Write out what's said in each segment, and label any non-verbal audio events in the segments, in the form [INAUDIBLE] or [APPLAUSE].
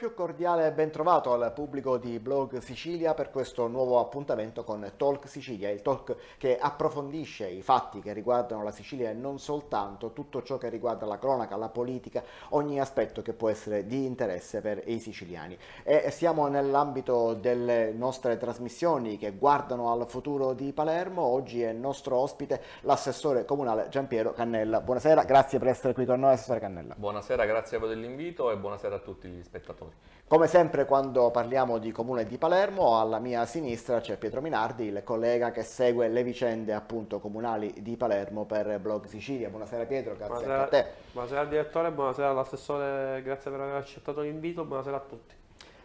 più cordiale bentrovato al pubblico di Blog Sicilia per questo nuovo appuntamento con Talk Sicilia, il talk che approfondisce i fatti che riguardano la Sicilia e non soltanto, tutto ciò che riguarda la cronaca, la politica, ogni aspetto che può essere di interesse per i siciliani. E siamo nell'ambito delle nostre trasmissioni che guardano al futuro di Palermo, oggi è nostro ospite l'assessore comunale Giampiero Cannella. Buonasera, grazie per essere qui con noi, assessore Cannella. Buonasera, grazie a voi dell'invito e buonasera a tutti gli spettatori noi. Come sempre quando parliamo di Comune di Palermo, alla mia sinistra c'è Pietro Minardi, il collega che segue le vicende appunto comunali di Palermo per Blog Sicilia. Buonasera Pietro, grazie buonasera, a te. Buonasera direttore, buonasera all'assessore, grazie per aver accettato l'invito, buonasera a tutti.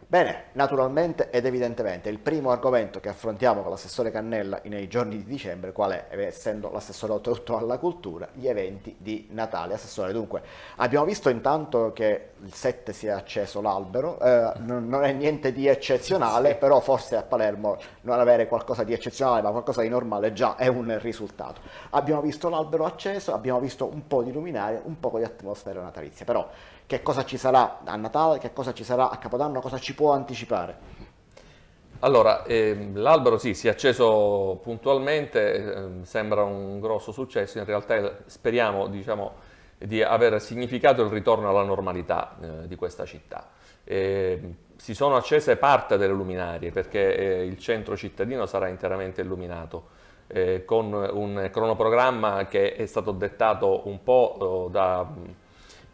Bene, naturalmente ed evidentemente il primo argomento che affrontiamo con l'assessore Cannella nei giorni di dicembre, quale è, eh, essendo l'assessore autoritto alla cultura, gli eventi di Natale. Assessore, dunque, abbiamo visto intanto che il 7 si è acceso l'albero, eh, non è niente di eccezionale, sì. però forse a Palermo non avere qualcosa di eccezionale ma qualcosa di normale già è un risultato. Abbiamo visto l'albero acceso, abbiamo visto un po' di luminaria, un po' di atmosfera natalizia, però che cosa ci sarà a Natale, che cosa ci sarà a Capodanno, cosa ci può anticipare? Allora, ehm, l'albero sì, si è acceso puntualmente, ehm, sembra un grosso successo, in realtà speriamo diciamo, di aver significato il ritorno alla normalità eh, di questa città. Eh, si sono accese parte delle luminarie perché eh, il centro cittadino sarà interamente illuminato eh, con un cronoprogramma che è stato dettato un po' eh, da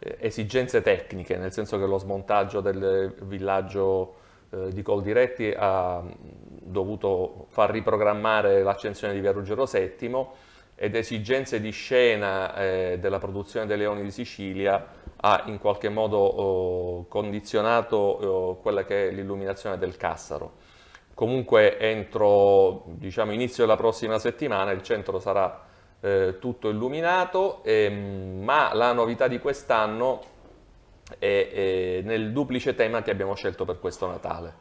eh, esigenze tecniche, nel senso che lo smontaggio del villaggio eh, di Coldiretti ha mm, dovuto far riprogrammare l'accensione di via Ruggero VII ed esigenze di scena eh, della produzione dei Leoni di Sicilia ha in qualche modo oh, condizionato oh, quella che è l'illuminazione del Cassaro. Comunque entro diciamo, inizio della prossima settimana il centro sarà eh, tutto illuminato, ehm, ma la novità di quest'anno è, è, eh, nel duplice tema che abbiamo scelto per questo Natale.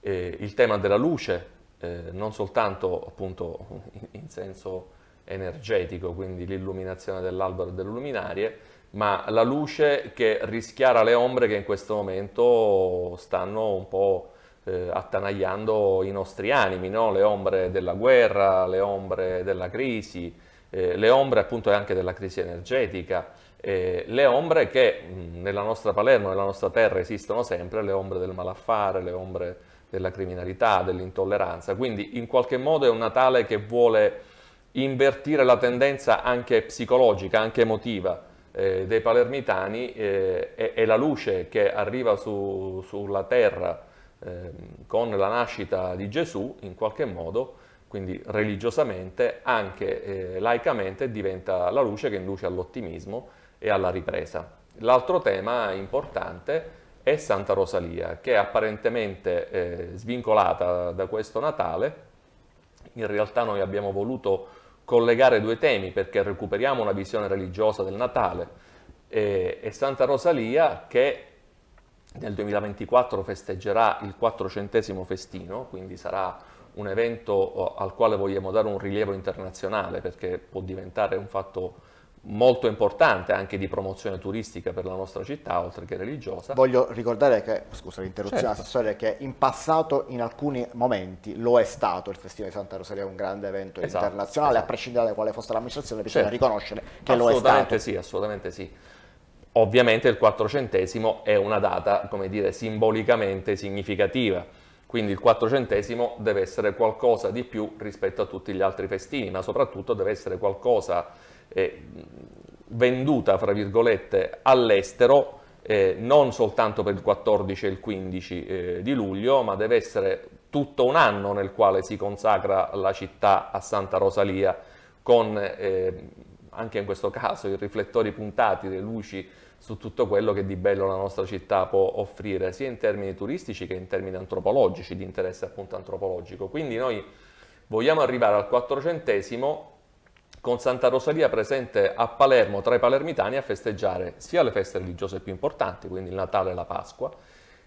Eh, il tema della luce, eh, non soltanto appunto [LAUGHS] in senso energetico, quindi l'illuminazione dell'albero e delle luminarie, ma la luce che rischiara le ombre che in questo momento stanno un po' eh, attanagliando i nostri animi, no? le ombre della guerra, le ombre della crisi, eh, le ombre appunto anche della crisi energetica, eh, le ombre che mh, nella nostra Palermo, nella nostra terra esistono sempre, le ombre del malaffare, le ombre della criminalità, dell'intolleranza, quindi in qualche modo è un Natale che vuole invertire la tendenza anche psicologica, anche emotiva eh, dei palermitani eh, e, e, la luce che arriva su, sulla terra eh, con la nascita di Gesù in qualche modo quindi religiosamente, anche eh, laicamente diventa la luce che induce all'ottimismo e alla ripresa. L'altro tema importante è Santa Rosalia, che è apparentemente eh, svincolata da questo Natale. In realtà noi abbiamo voluto collegare due temi perché recuperiamo una visione religiosa del Natale e, e Santa Rosalia che nel 2024 festeggerà il quattrocentesimo festino, quindi sarà un evento eh, al quale vogliamo dare un rilievo internazionale perché può diventare un fatto molto importante anche di promozione turistica per la nostra città, oltre che religiosa. Voglio ricordare che, scusa l'interruzione, certo. assessore, che in passato in alcuni momenti lo è stato il Festival di Santa Rosalia, un grande evento esatto, internazionale, esatto. a prescindere da quale fosse l'amministrazione, bisogna certo. riconoscere che lo è stato. Assolutamente sì, assolutamente sì. Ovviamente il quattrocentesimo è una data, come dire, simbolicamente significativa quindi il quattrocentesimo deve essere qualcosa di più rispetto a tutti gli altri festini, ma soprattutto deve essere qualcosa eh, venduta, fra virgolette, all'estero, eh, non soltanto per il 14 e il 15 eh, di luglio, ma deve essere tutto un anno nel quale si consacra la città a Santa Rosalia con eh, anche in questo caso i riflettori puntati, le luci su tutto quello che di bello la nostra città può offrire, sia in termini turistici che in termini antropologici, di interesse appunto antropologico. Quindi noi vogliamo arrivare al quattrocentesimo con Santa Rosalia presente a Palermo tra i palermitani a festeggiare sia le feste religiose più importanti, quindi il Natale e la Pasqua,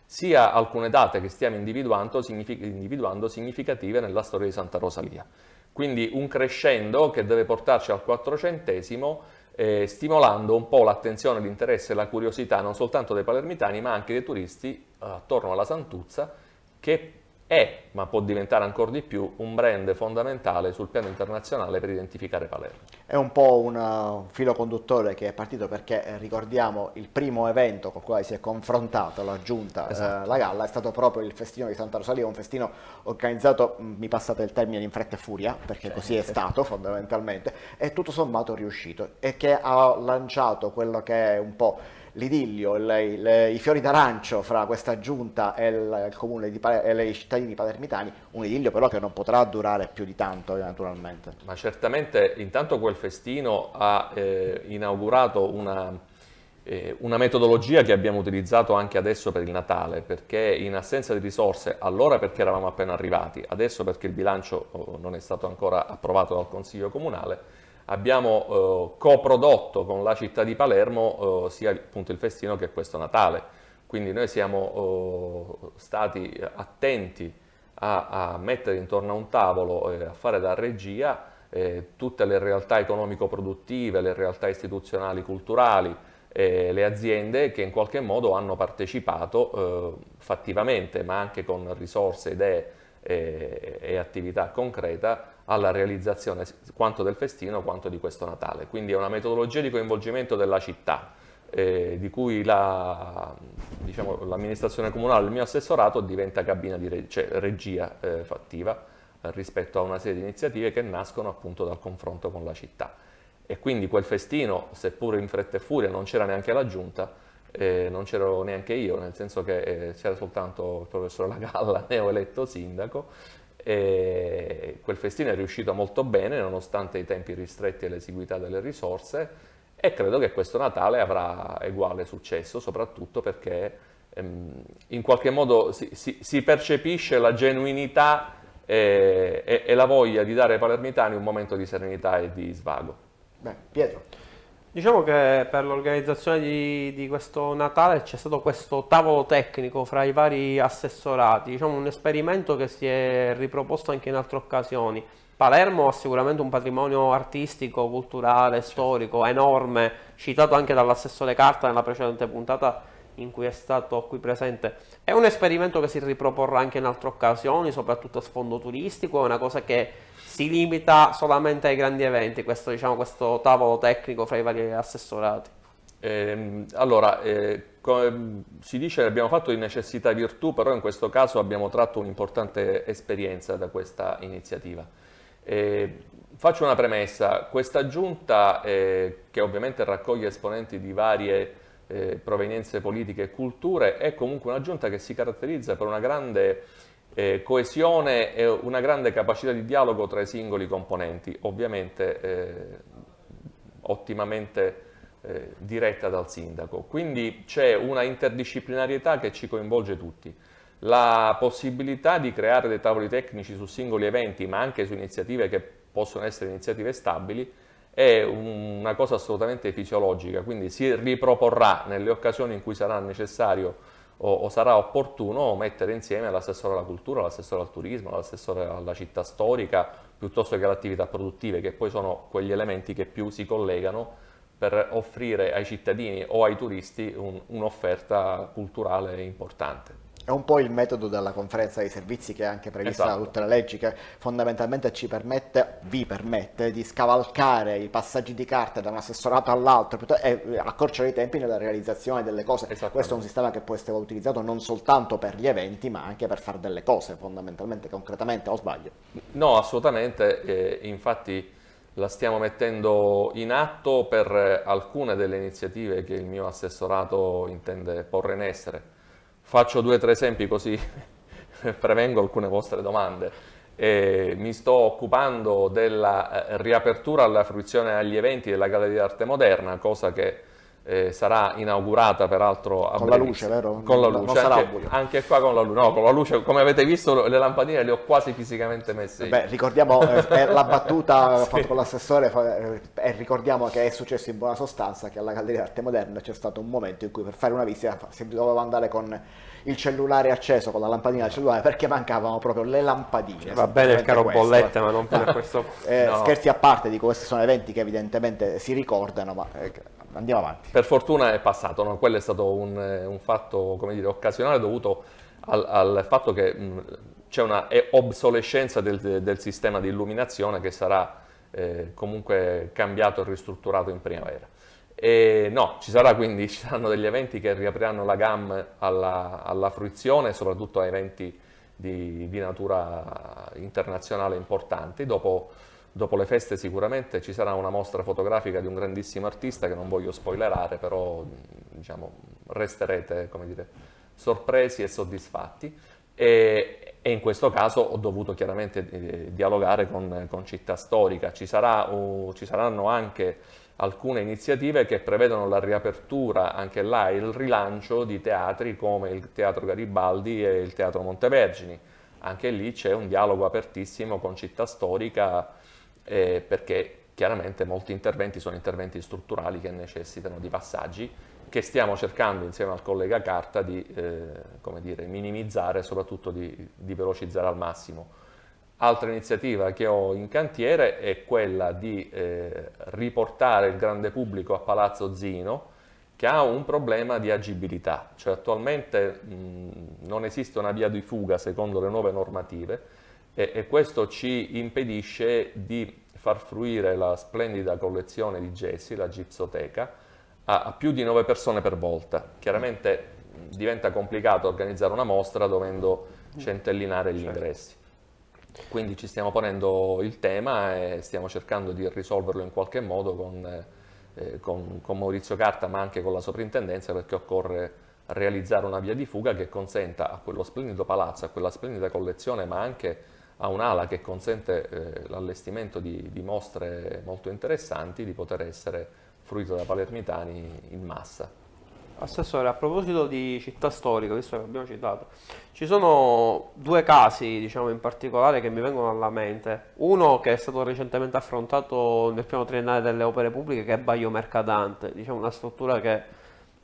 sia alcune date che stiamo individuando, signific individuando significative nella storia di Santa Rosalia. Quindi un crescendo che deve portarci al quattrocentesimo eh, stimolando un po' l'attenzione, l'interesse e la curiosità non soltanto dei palermitani ma anche dei turisti eh, attorno alla Santuzza che è, ma può diventare ancora di più, un brand fondamentale sul piano internazionale per identificare Palermo. È un po' un filo conduttore che è partito perché eh, ricordiamo il primo evento con cui si è confrontata la giunta, eh, esatto. eh, la galla, è stato proprio il festino di Santa Rosalia, un festino organizzato, mm, mi passate il termine, in fretta e furia, perché cioè, così è eh. stato fondamentalmente, e tutto sommato riuscito, e che ha lanciato quello che è un po' l'idillio, i fiori d'arancio fra questa giunta e, il, comune di, e i cittadini palermitani, un idillio però che non potrà durare più di tanto eh, naturalmente. Ma certamente intanto quel festino ha eh, inaugurato una eh, una metodologia che abbiamo utilizzato anche adesso per il Natale, perché in assenza di risorse, allora perché eravamo appena arrivati, adesso perché il bilancio oh, non è stato ancora approvato dal Consiglio Comunale, abbiamo eh, coprodotto con la città di Palermo eh, sia appunto il festino che questo Natale. Quindi noi siamo eh, stati attenti a, a, mettere intorno a un tavolo e a fare da regia eh, tutte le realtà economico-produttive, le realtà istituzionali, culturali, eh, le aziende che in qualche modo hanno partecipato fattivamente, ma anche con risorse, idee, e, e attività concreta alla realizzazione quanto del festino quanto di questo Natale. Quindi è una metodologia di coinvolgimento della città, eh, di cui la, diciamo, l'amministrazione comunale, il mio assessorato, diventa cabina di re, cioè regia eh, fattiva eh, rispetto a una serie di iniziative che nascono appunto dal confronto con la città. E quindi quel festino, seppur in fretta e furia, non c'era neanche la giunta, eh, non c'ero neanche io, nel senso che eh, c'era soltanto il professor Lagalla, [LAUGHS] ne ho eletto sindaco, e quel festino è riuscito molto bene nonostante i tempi ristretti e l'esiguità delle risorse e credo che questo Natale avrà uguale successo, soprattutto perché ehm, in qualche modo si, si, si percepisce la genuinità e, eh, e, e la voglia di dare ai palermitani un momento di serenità e di svago. Beh, Pietro. Diciamo che per l'organizzazione di, di, questo Natale c'è stato questo tavolo tecnico fra i vari assessorati, diciamo un esperimento che si è riproposto anche in altre occasioni. Palermo ha sicuramente un patrimonio artistico, culturale, storico enorme, citato anche dall'assessore Carta nella precedente puntata in cui è stato qui presente. È un esperimento che si riproporrà anche in altre occasioni, soprattutto a sfondo turistico, è una cosa che si limita solamente ai grandi eventi, questo, diciamo, questo tavolo tecnico fra i vari assessorati? Eh, allora, eh, come ehm, si dice che abbiamo fatto di necessità virtù, però in questo caso abbiamo tratto un'importante esperienza da questa iniziativa. Eh, faccio una premessa, questa giunta eh, che ovviamente raccoglie esponenti di varie eh, provenienze politiche e culture è comunque una giunta che si caratterizza per una grande eh, coesione e una grande capacità di dialogo tra i singoli componenti, ovviamente eh, ottimamente eh, diretta dal sindaco. Quindi c'è una interdisciplinarietà che ci coinvolge tutti. La possibilità di creare dei tavoli tecnici su singoli eventi, ma anche su iniziative che possono essere iniziative stabili, è una cosa assolutamente fisiologica, quindi si riproporrà nelle occasioni in cui sarà necessario o, o, sarà opportuno mettere insieme l'assessore alla cultura, l'assessore al turismo, l'assessore alla città storica, piuttosto che alle attività produttive, che poi sono quegli elementi che più si collegano per offrire ai cittadini o ai turisti un'offerta culturale importante è un po' il metodo della conferenza dei servizi che è anche prevista esatto. da tutte le leggi che fondamentalmente ci permette, vi permette, di scavalcare i passaggi di carte da un assessorato all'altro e eh, accorciare i tempi nella realizzazione delle cose. Questo è un sistema che può essere utilizzato non soltanto per gli eventi, ma anche per fare delle cose, fondamentalmente, concretamente, o sbaglio? No, assolutamente, eh, infatti la stiamo mettendo in atto per alcune delle iniziative che il mio assessorato intende porre in essere Faccio due o tre esempi così [LAUGHS] prevengo alcune vostre domande. E mi sto occupando della eh, riapertura alla fruizione agli eventi della Galleria d'Arte Moderna, cosa che eh, sarà inaugurata peraltro a con breve. la luce, vero? Con la luce, anche, anche, qua con la luce. No, con la luce, come avete visto, le lampadine le ho quasi fisicamente messe. Beh, ricordiamo eh, la [LAUGHS] battuta sì. fatta con l'assessore eh, ricordiamo che è successo in buona sostanza che alla Galleria d'Arte Moderna c'è stato un momento in cui per fare una visita si doveva andare con il cellulare acceso con la lampadina del cellulare perché mancavano proprio le lampadine. va bene il caro bolletta, ma non per [LAUGHS] questo. Eh, no. Scherzi a parte, dico, questi sono eventi che evidentemente si ricordano, ma eh, andiamo avanti. Per fortuna è passato, no? quello è stato un, eh, un fatto dire, occasionale dovuto al, al fatto che mm, c'è una obsolescenza del, del, sistema di illuminazione che sarà eh, comunque cambiato e ristrutturato in primavera. E no, ci, sarà quindi, [LAUGHS] ci saranno degli eventi che riapriranno la GAM alla, alla fruizione, soprattutto a eventi di, di natura internazionale importanti, dopo Dopo le feste sicuramente ci sarà una mostra fotografica di un grandissimo artista che non voglio spoilerare, però diciamo, resterete dire, sorpresi e soddisfatti. E, e, in questo caso ho dovuto chiaramente eh, dialogare con, con Città Storica. Ci, sarà, uh, ci saranno anche alcune iniziative che prevedono la riapertura, anche là il rilancio di teatri come il Teatro Garibaldi e il Teatro Montevergini. Anche lì c'è un dialogo apertissimo con Città Storica eh, perché chiaramente molti interventi sono interventi strutturali che necessitano di passaggi che stiamo cercando insieme al collega Carta di eh, dire, minimizzare e soprattutto di, di velocizzare al massimo. Altra iniziativa che ho in cantiere è quella di eh, riportare il grande pubblico a Palazzo Zino che ha un problema di agibilità, cioè attualmente mh, non esiste una via di fuga secondo le nuove normative e, e questo ci impedisce di far fruire la splendida collezione di gessi, la gipsoteca, a, a più di nove persone per volta. Chiaramente diventa complicato organizzare una mostra dovendo centellinare gli certo. ingressi. Quindi ci stiamo ponendo il tema e stiamo cercando di risolverlo in qualche modo con, eh, con, con Maurizio Carta ma anche con la soprintendenza perché occorre realizzare una via di fuga che consenta a quello splendido palazzo, a quella splendida collezione ma anche ha un'ala che consente eh, l'allestimento di, di, mostre molto interessanti di poter essere fruito da palermitani in massa. Assessore, a proposito di città storica, visto che abbiamo citato, ci sono due casi diciamo, in particolare che mi vengono alla mente. Uno che è stato recentemente affrontato nel piano triennale delle opere pubbliche che è Baio Mercadante, diciamo una struttura che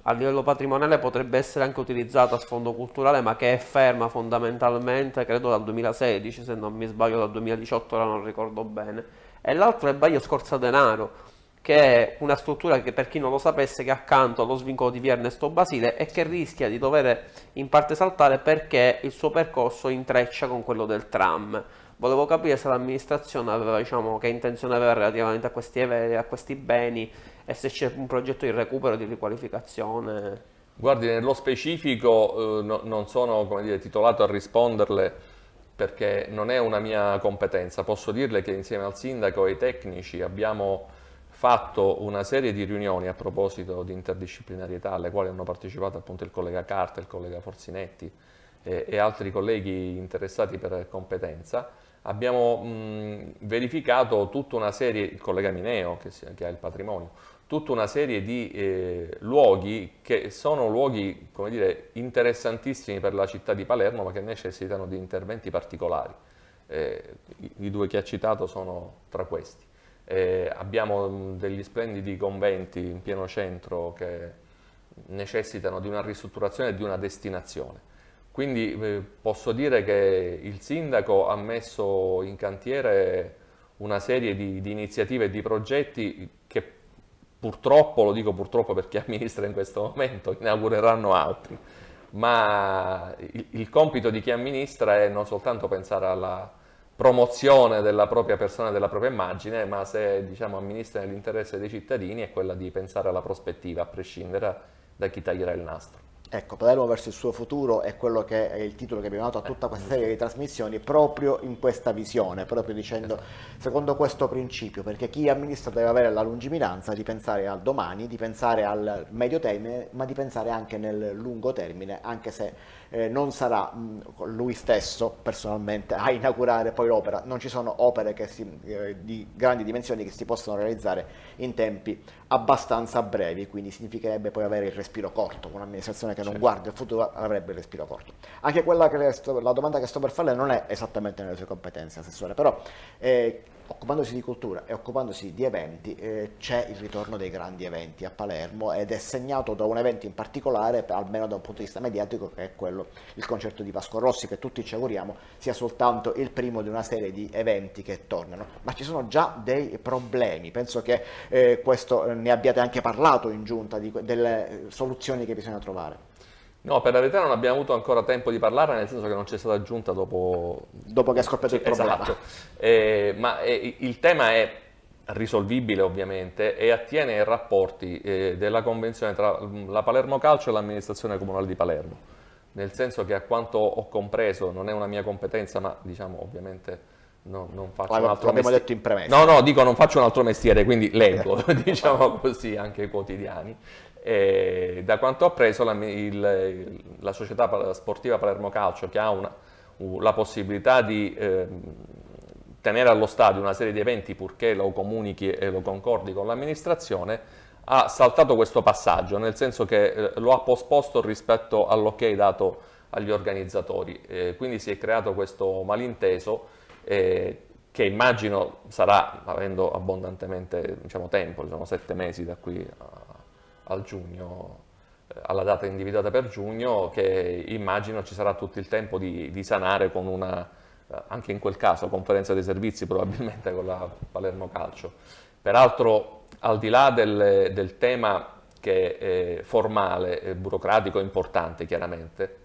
a livello patrimoniale potrebbe essere anche utilizzata a sfondo culturale, ma che è ferma fondamentalmente, credo dal 2016, se non mi sbaglio dal 2018, ora non ricordo bene. E l'altro è Baglio Scorza Denaro, che è una struttura che per chi non lo sapesse che è accanto allo svincolo di via Ernesto Basile e che rischia di dover in parte saltare perché il suo percorso intreccia con quello del tram. Volevo capire se l'amministrazione aveva, diciamo, che intenzione aveva relativamente a questi, a questi beni e se c'è un progetto di recupero, di riqualificazione. Guardi, nello specifico eh, no, non sono dire, titolato a risponderle perché non è una mia competenza. Posso dirle che insieme al sindaco e ai tecnici abbiamo fatto una serie di riunioni a proposito di interdisciplinarietà alle quali hanno partecipato appunto il collega Carta, il collega Forzinetti eh, e altri colleghi interessati per competenza. Abbiamo mh, verificato tutta una serie, il collega Mineo che, si, che ha il patrimonio, tutta una serie di eh, luoghi che sono luoghi dire, interessantissimi per la città di Palermo ma che necessitano di interventi particolari. Eh, i, due che ha citato sono tra questi. Eh, abbiamo mm, degli splendidi conventi in pieno centro che necessitano di una ristrutturazione e di una destinazione. Quindi eh, posso dire che il sindaco ha messo in cantiere una serie di, di iniziative e di progetti purtroppo, lo dico purtroppo per chi amministra in questo momento, inaugureranno altri, ma il, il compito di chi amministra è non soltanto pensare alla promozione della propria persona e della propria immagine, ma se diciamo, amministra nell'interesse dei cittadini è quella di pensare alla prospettiva, a prescindere da chi taglierà il nastro. Ecco, parleremo verso il suo futuro è quello che è il titolo che abbiamo dato a eh, tutta questa serie di trasmissioni proprio in questa visione, proprio dicendo esatto. secondo questo principio, perché chi amministra deve avere la lungimiranza di pensare al domani, di pensare al medio termine, ma di pensare anche nel lungo termine, anche se eh, non sarà mh, mm, lui stesso personalmente a inaugurare poi l'opera, non ci sono opere si, eh, di grandi dimensioni che si possono realizzare in tempi abbastanza brevi, quindi significherebbe poi avere il respiro corto, un'amministrazione che non certo. guarda il futuro avrebbe il respiro corto. Anche quella che sto, la domanda che sto per farle non è esattamente nelle sue competenze, Assessore, però eh, occupandosi di cultura e occupandosi di eventi eh, c'è il ritorno dei grandi eventi a Palermo ed è segnato da un evento in particolare, almeno da un punto di vista mediatico, che è quello, il concerto di Vasco Rossi, che tutti ci auguriamo sia soltanto il primo di una serie di eventi che tornano. Ma ci sono già dei problemi, penso che eh, questo eh, ne abbiate anche parlato in giunta, di, delle eh, soluzioni che bisogna trovare. No, per la verità non abbiamo avuto ancora tempo di parlare, nel senso che non c'è stata aggiunta dopo... Dopo che ha scoppiato il esatto. problema. Esatto. Eh, ma eh, il tema è risolvibile ovviamente e attiene ai rapporti eh, della convenzione tra la Palermo Calcio e l'amministrazione comunale di Palermo. Nel senso che a quanto ho compreso, non è una mia competenza, ma diciamo ovviamente... No, non faccio un altro mestiere. detto in premessa. No, no, dico non faccio un altro mestiere, quindi leggo, [LAUGHS] [LAUGHS] diciamo così, anche i quotidiani. E da quanto ho appreso, la, il, la società sportiva Palermo Calcio che ha una, la possibilità di eh, tenere allo stadio una serie di eventi purché lo comunichi e lo concordi con l'amministrazione, ha saltato questo passaggio, nel senso che eh, lo ha posposto rispetto all'ok dato agli organizzatori. Eh, quindi si è creato questo malinteso eh, che immagino sarà, avendo abbondantemente diciamo, tempo, diciamo sette mesi da qui a al giugno, eh, alla data individuata per giugno, che immagino ci sarà tutto il tempo di, di sanare con una, eh, anche in quel caso, conferenza dei servizi [LAUGHS] probabilmente con la Palermo Calcio. Peraltro, al di là del, del tema che è formale, è burocratico, importante chiaramente,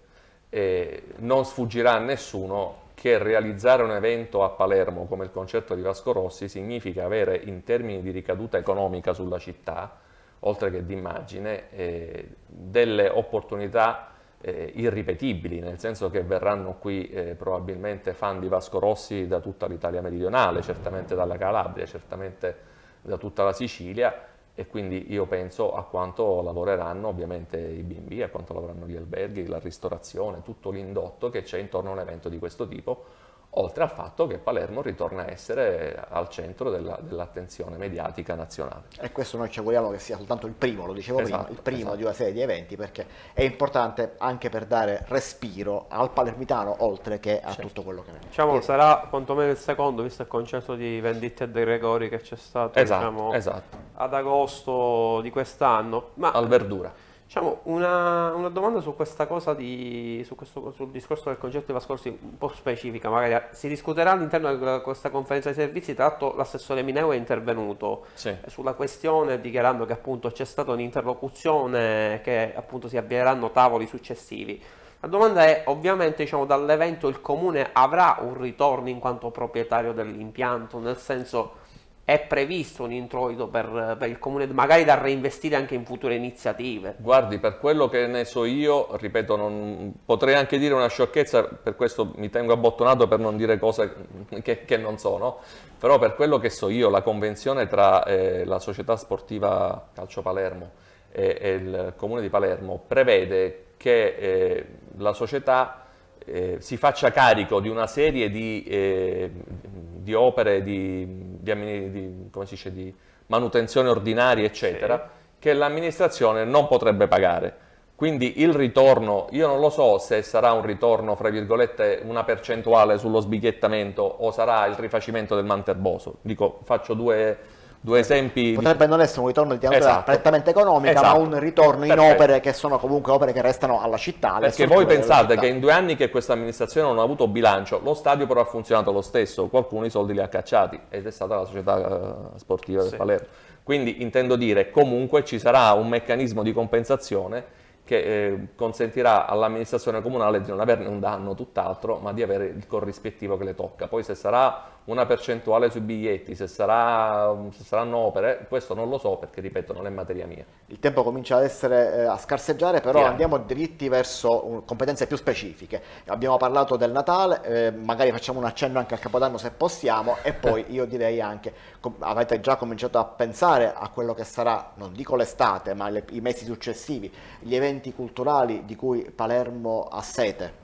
eh, non sfuggirà a nessuno che realizzare un evento a Palermo come il concerto di Vasco Rossi significa avere in termini di ricaduta economica sulla città oltre che di immagine, eh, delle opportunità eh, irripetibili, nel senso che verranno qui eh, probabilmente fan di Vasco Rossi da tutta l'Italia meridionale, certamente dalla Calabria, certamente da tutta la Sicilia e quindi io penso a quanto lavoreranno ovviamente i bimbi, a quanto lavoreranno gli alberghi, la ristorazione, tutto l'indotto che c'è intorno a un evento di questo tipo oltre al fatto che Palermo ritorna a essere al centro della, dell'attenzione mediatica nazionale. E questo noi ci auguriamo che sia soltanto il primo, lo dicevo esatto, prima, il primo esatto. di una serie di eventi perché è importante anche per dare respiro al palermitano oltre che a certo. tutto quello che ne Diciamo e... sarà quantomeno il secondo visto il concerto di Venditti e De Gregori che c'è stato esatto, diciamo, esatto. ad agosto di quest'anno. Ma... Al Verdura Diciamo, una, una, domanda su questa cosa di, su questo, sul discorso del concetto di Vascorsi un po' specifica, magari eh, si discuterà all'interno di questa conferenza di servizi, tra l'altro l'assessore Mineo è intervenuto sì. sulla questione dichiarando che appunto c'è stata un'interlocuzione che appunto si avvieranno tavoli successivi. La domanda è ovviamente diciamo, dall'evento il comune avrà un ritorno in quanto proprietario dell'impianto, nel senso è previsto un introito per, per, il comune, magari da reinvestire anche in future iniziative? Guardi, per quello che ne so io, ripeto, non, potrei anche dire una sciocchezza, per questo mi tengo abbottonato per non dire cose che, che non sono, però per quello che so io, la convenzione tra eh, la società sportiva Calcio Palermo e, e, il comune di Palermo prevede che eh, la società eh, si faccia carico di una serie di, eh, di opere, di di, di, dice, di manutenzione ordinaria, eccetera, sì. che l'amministrazione non potrebbe pagare. Quindi il ritorno, io non lo so se sarà un ritorno, fra virgolette, una percentuale sullo sbigliettamento o sarà il rifacimento del manterboso. Dico, faccio due, due esempi... Potrebbe non essere un ritorno di teatro esatto. prettamente economica, esatto. ma un ritorno Perfetto. in opere che sono comunque opere che restano alla città. Perché voi pensate che in due anni che questa amministrazione non ha avuto bilancio, lo stadio però ha funzionato lo stesso, qualcuno i soldi li ha cacciati ed è stata la società eh, sportiva sì. del Palermo. Quindi intendo dire comunque ci sarà un meccanismo di compensazione che eh, consentirà all'amministrazione comunale di non averne un danno tutt'altro, ma di avere il corrispettivo che le tocca. Poi se sarà una percentuale sui biglietti, se, sarà, se, saranno opere, questo non lo so perché ripeto non è materia mia. Il tempo comincia ad essere eh, a scarseggiare, però Tirando. andiamo dritti verso uh, competenze più specifiche. Abbiamo parlato del Natale, eh, magari facciamo un accenno anche al Capodanno se possiamo e poi [LAUGHS] io direi anche, avete già cominciato a pensare a quello che sarà, non dico l'estate, ma le, i mesi successivi, gli eventi culturali di cui Palermo ha sete.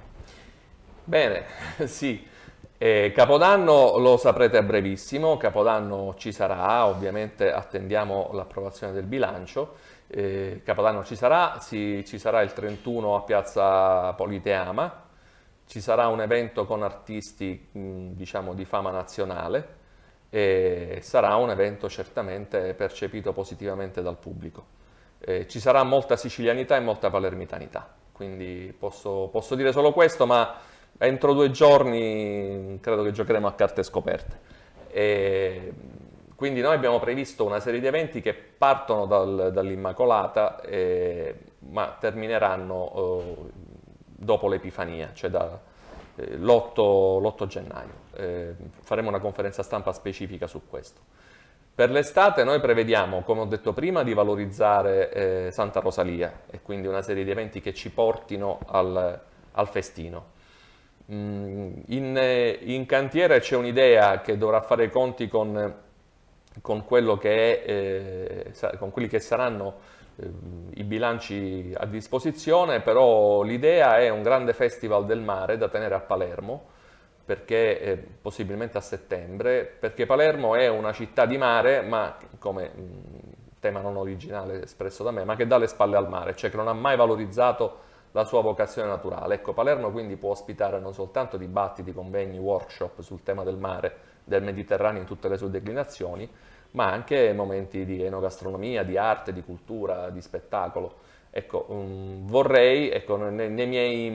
Bene, [LAUGHS] sì. Eh, Capodanno lo saprete a brevissimo, Capodanno ci sarà, ovviamente attendiamo l'approvazione del bilancio. Eh, Capodanno ci sarà, si, ci sarà il 31 a Piazza Politeama, ci sarà un evento con artisti mh, diciamo di fama nazionale e sarà un evento certamente percepito positivamente dal pubblico. Eh, ci sarà molta sicilianità e molta palermitanità, quindi posso, posso dire solo questo, ma Entro due giorni credo che giocheremo a carte scoperte. E quindi noi abbiamo previsto una serie di eventi che partono dal, dall'Immacolata eh, ma termineranno eh, dopo l'Epifania, cioè dall'8 eh, gennaio. Eh, faremo una conferenza stampa specifica su questo. Per l'estate noi prevediamo, come ho detto prima, di valorizzare eh, Santa Rosalia e quindi una serie di eventi che ci portino al, al festino. Mm, in, eh, in cantiere c'è un'idea che dovrà fare i conti con, eh, con, che è, eh, con quelli che saranno eh, i bilanci a disposizione, però l'idea è un grande festival del mare da tenere a Palermo, perché eh, possibilmente a settembre, perché Palermo è una città di mare, ma come mh, mm, tema non originale espresso da me, ma che dà le spalle al mare, cioè che non ha mai valorizzato la sua vocazione naturale. Ecco, Palermo quindi può ospitare non soltanto dibattiti, convegni, workshop sul tema del mare, del Mediterraneo in tutte le sue declinazioni, ma anche momenti di enogastronomia, di arte, di cultura, di spettacolo. Ecco, um, vorrei, ecco, nei, nei, miei,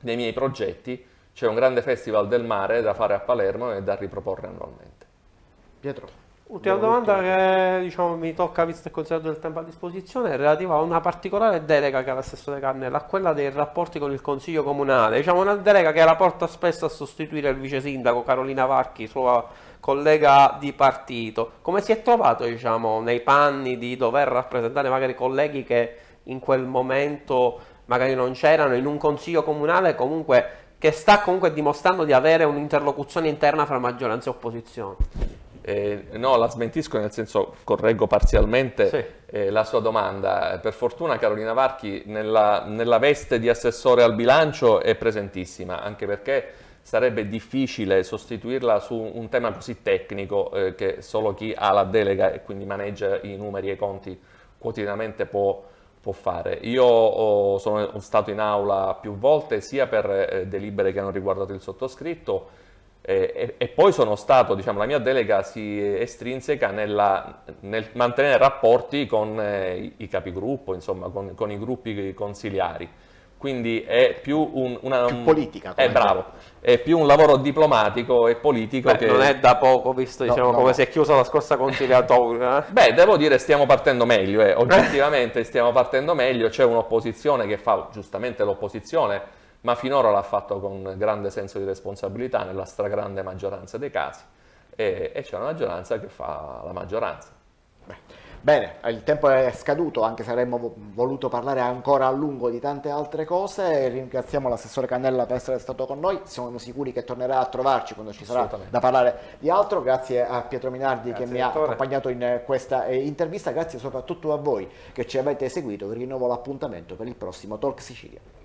nei miei progetti c'è un grande festival del mare da fare a Palermo e da riproporre annualmente. Pietro. Ultima domanda che diciamo, mi tocca, visto e considerato il tempo a disposizione, è relativa a una particolare delega che ha l'assessore Carnella, quella dei rapporti con il Consiglio Comunale. Diciamo una delega che la porta spesso a sostituire il vice sindaco Carolina Varchi, sua collega di partito. Come si è trovato diciamo, nei panni di dover rappresentare magari colleghi che in quel momento magari non c'erano, in un Consiglio Comunale comunque, che sta comunque dimostrando di avere un'interlocuzione interna fra maggioranza e opposizione? Eh, no, la smentisco nel senso, correggo parzialmente sì. eh, la sua domanda. Eh, per fortuna Carolina Varchi nella, nella veste di assessore al bilancio è presentissima, anche perché sarebbe difficile sostituirla su un tema così tecnico eh, che solo chi ha la delega e quindi maneggia i numeri e i conti quotidianamente può, può fare. Io ho, sono stato in aula più volte sia per eh, delibere che hanno riguardato il sottoscritto, eh, e, e, poi sono stato, diciamo, la mia delega si estrinseca nella, nel mantenere rapporti con eh, i capigruppo, insomma, con, con, i gruppi consiliari. Quindi è più un, una più politica, è, eh, bravo, è più un lavoro diplomatico e politico Beh, che non è da poco visto no, diciamo, no. come si è chiusa la scorsa conciliatoria. Eh? Beh, devo dire stiamo partendo meglio, eh. oggettivamente stiamo partendo meglio, c'è un'opposizione che fa giustamente l'opposizione ma finora l'ha fatto con grande senso di responsabilità nella stragrande maggioranza dei casi e, e c'è una maggioranza che fa la maggioranza. Beh. Bene, il tempo è scaduto, anche se avremmo voluto parlare ancora a lungo di tante altre cose. Ringraziamo l'assessore Cannella per essere stato con noi. Siamo sicuri che tornerà a trovarci quando ci sarà da parlare di altro. Grazie a Pietro Minardi Grazie, che mi dottore. ha accompagnato in eh, questa eh, intervista. Grazie soprattutto a voi che ci avete seguito. Vi rinnovo l'appuntamento per il prossimo Talk Sicilia.